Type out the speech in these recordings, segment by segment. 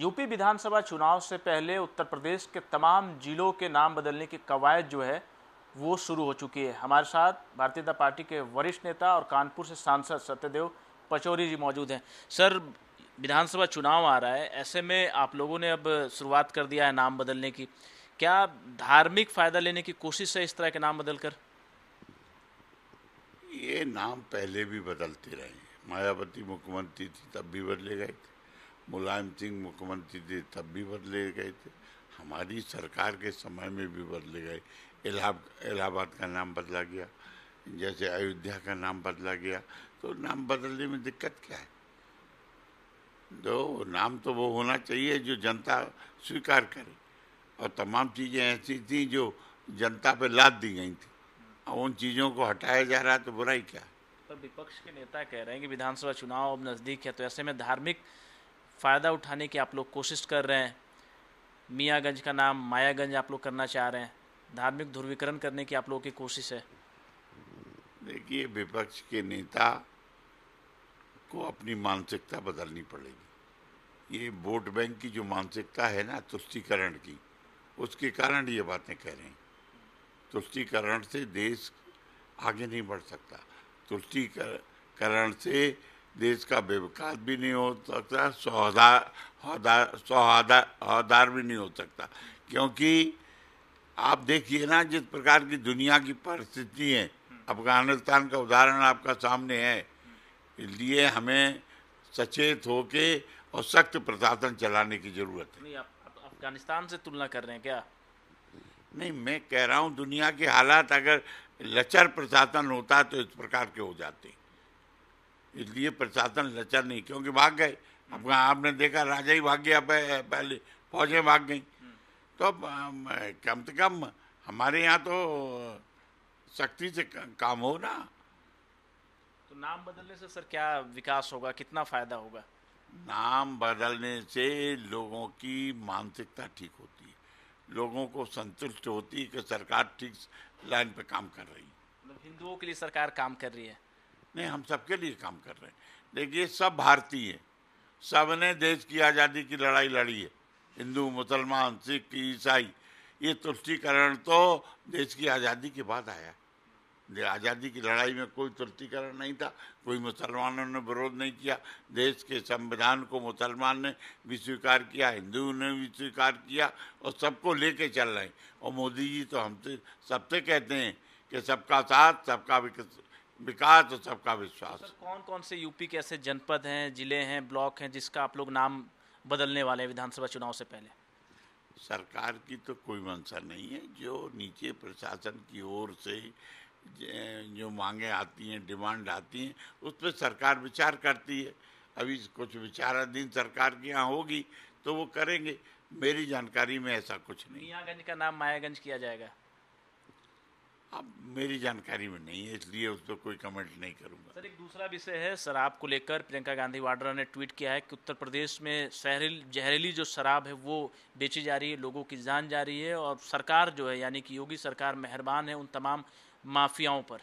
UP विधानसभा चुनाव से पहले उत्तर प्रदेश के तमाम जिलों के नाम बदलने की कवायद जो है वो शुरू हो चुकी है हमारे साथ भारतीय जनता पार्टी के वरिष्ठ नेता और कानपुर से सांसद सत्यदेव पचौरी जी मौजूद हैं सर विधानसभा चुनाव आ रहा है ऐसे में आप लोगों ने अब शुरुआत कर दिया है नाम बदलने की क्या धार्मिक फ़ायदा लेने की कोशिश है इस तरह के नाम बदल कर ये नाम पहले भी बदलते रहे मायावती मुख्यमंत्री थी तब भी बदले गए थे मुलायम सिंह मुख्यमंत्री थे तब भी बदले गए थे हमारी सरकार के समय में भी बदले गए इलाहाबाद का नाम बदला गया जैसे अयोध्या का नाम बदला गया तो नाम बदलने में दिक्कत क्या है दो तो नाम तो वो होना चाहिए जो जनता स्वीकार करे और तमाम चीज़ें ऐसी थी जो जनता पे लाद दी गई थी और उन चीज़ों को हटाया जा रहा है तो बुराई क्या पर विपक्ष के नेता कह रहे हैं कि विधानसभा चुनाव अब नज़दीक है तो ऐसे में धार्मिक फ़ायदा उठाने की आप लोग कोशिश कर रहे हैं मियाँगंज का नाम मायागंज आप लोग करना चाह रहे हैं धार्मिक ध्रुवीकरण करने की आप लोगों की कोशिश है देखिए विपक्ष के नेता को अपनी मानसिकता बदलनी पड़ेगी ये वोट बैंक की जो मानसिकता है ना तुष्टिकरण की उसके कारण ये बातें कह रहे हैं तुष्टिकरण से देश आगे नहीं बढ़ सकता तुष्टिकरण से देश का विकास भी नहीं हो सकता सौहदार भी नहीं हो सकता क्योंकि आप देखिए ना जिस प्रकार की दुनिया की परिस्थिति है अफगानिस्तान का उदाहरण आपका सामने है इसलिए हमें सचेत होके और सख्त प्रशासन चलाने की ज़रूरत है अफगानिस्तान से तुलना कर रहे हैं क्या नहीं मैं कह रहा हूँ दुनिया के हालात अगर लचर प्रशासन होता तो इस प्रकार के हो जाते इसलिए प्रशासन लचर नहीं क्योंकि भाग गए अब आपने देखा राजा ही भाग गया पहले फौजें भाग गई तो कम से कम हमारे यहाँ तो सख्ती से काम हो ना तो नाम बदलने से सर क्या विकास होगा कितना फायदा होगा नाम बदलने से लोगों की मानसिकता ठीक होती है लोगों को संतुष्ट होती है कि सरकार ठीक लाइन पे काम कर रही है मतलब हिंदुओं के लिए सरकार काम कर रही है नहीं हम सबके लिए काम कर रहे हैं देखिए सब भारतीय सब ने देश की आज़ादी की लड़ाई लड़ी है हिंदू मुसलमान सिख ईसाई ये तुष्टिकरण तो देश की आज़ादी के बाद आया आज़ादी की लड़ाई में कोई तुष्टिकरण नहीं था कोई मुसलमानों ने विरोध नहीं किया देश के संविधान को मुसलमान ने भी स्वीकार किया हिंदू ने भी स्वीकार किया और सबको लेके चल रहे हैं और मोदी जी तो हमसे सबसे कहते हैं कि सबका साथ सबका विकसित विकास तो सबका विश्वास सर, कौन कौन से यूपी के ऐसे जनपद हैं जिले हैं ब्लॉक हैं जिसका आप लोग नाम बदलने वाले हैं विधानसभा चुनाव से पहले सरकार की तो कोई मंशा नहीं है जो नीचे प्रशासन की ओर से जो मांगे आती हैं डिमांड आती हैं उस पर सरकार विचार करती है अभी कुछ विचाराधीन सरकार के यहाँ होगी तो वो करेंगे मेरी जानकारी में ऐसा कुछ नहीं मियाँगंज का नाम मायागंज किया जाएगा अब मेरी जानकारी में नहीं है इसलिए उस पर कोई कमेंट नहीं करूंगा सर एक दूसरा विषय है शराब को लेकर प्रियंका गांधी वाड्रा ने ट्वीट किया है कि उत्तर प्रदेश में शहरी जहरीली जो शराब है वो बेची जा रही है लोगों की जान जा रही है और सरकार जो है यानी कि योगी सरकार मेहरबान है उन तमाम माफियाओं पर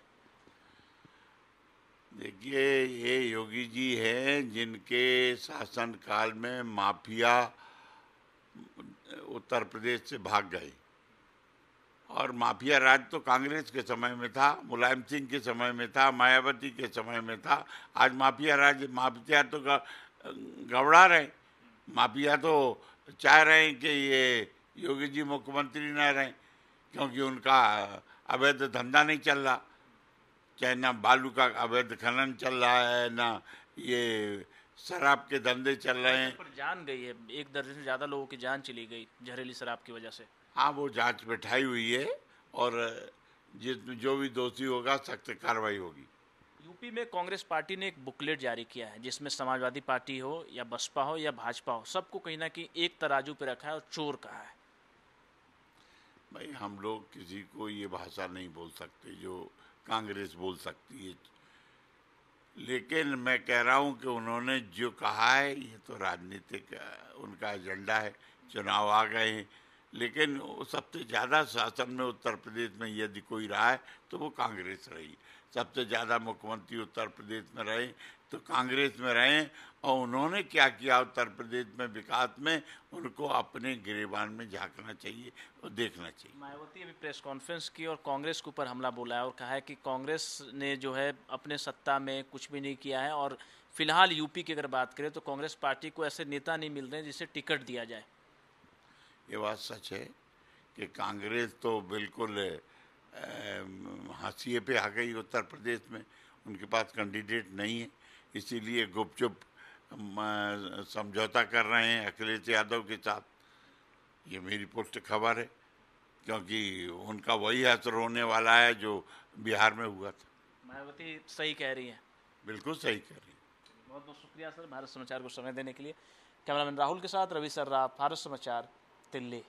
देखिए ये योगी जी हैं जिनके शासनकाल में माफिया उत्तर प्रदेश से भाग गए और माफिया राज तो कांग्रेस के समय में था मुलायम सिंह के समय में था मायावती के समय में था आज माफिया राज माफिया तो घबरा रहे माफिया तो चाह रहे हैं कि ये योगी जी मुख्यमंत्री ना रहें क्योंकि उनका अवैध धंधा नहीं चल रहा चाहे ना बालू का अवैध खनन चल रहा है ना ये शराब के धंधे चल रहे हैं पर जान गई है एक दर्जन से ज़्यादा लोगों की जान चली गई जहरीली शराब की वजह से हाँ वो जांच बैठाई हुई है और जिसमें जो भी दोषी होगा सख्त कार्रवाई होगी यूपी में कांग्रेस पार्टी ने एक बुकलेट जारी किया है जिसमें समाजवादी पार्टी हो या बसपा हो या भाजपा हो सबको कहीं ना कहीं एक तराजू पर रखा है और चोर कहा है भाई हम लोग किसी को ये भाषा नहीं बोल सकते जो कांग्रेस बोल सकती है लेकिन मैं कह रहा हूँ कि उन्होंने जो कहा है ये तो राजनीतिक उनका एजेंडा है चुनाव आ गए हैं लेकिन सबसे ज़्यादा शासन में उत्तर प्रदेश में यदि कोई रहा है तो वो कांग्रेस रही सबसे ज़्यादा मुख्यमंत्री उत्तर प्रदेश में रहे तो कांग्रेस में रहे और उन्होंने क्या किया उत्तर प्रदेश में विकास में उनको अपने गिरेबान में झांकना चाहिए और देखना चाहिए मायावती अभी प्रेस कॉन्फ्रेंस की और कांग्रेस के ऊपर हमला बोला है और कहा है कि कांग्रेस ने जो है अपने सत्ता में कुछ भी नहीं किया है और फिलहाल यूपी की अगर बात करें तो कांग्रेस पार्टी को ऐसे नेता नहीं मिल रहे हैं जिसे टिकट दिया जाए ये बात सच है कि कांग्रेस तो बिल्कुल हाशिए पे आ गई उत्तर प्रदेश में उनके पास कैंडिडेट नहीं है इसीलिए गुपचुप समझौता कर रहे हैं अखिलेश यादव के साथ ये मेरी पुष्ट खबर है क्योंकि उनका वही असर होने वाला है जो बिहार में हुआ था मायावती सही कह रही हैं बिल्कुल सही कह रही हैं बहुत बहुत शुक्रिया सर भारत समाचार को समय देने के लिए कैमरामैन राहुल के साथ रवि सर्रा भारत समाचार تلي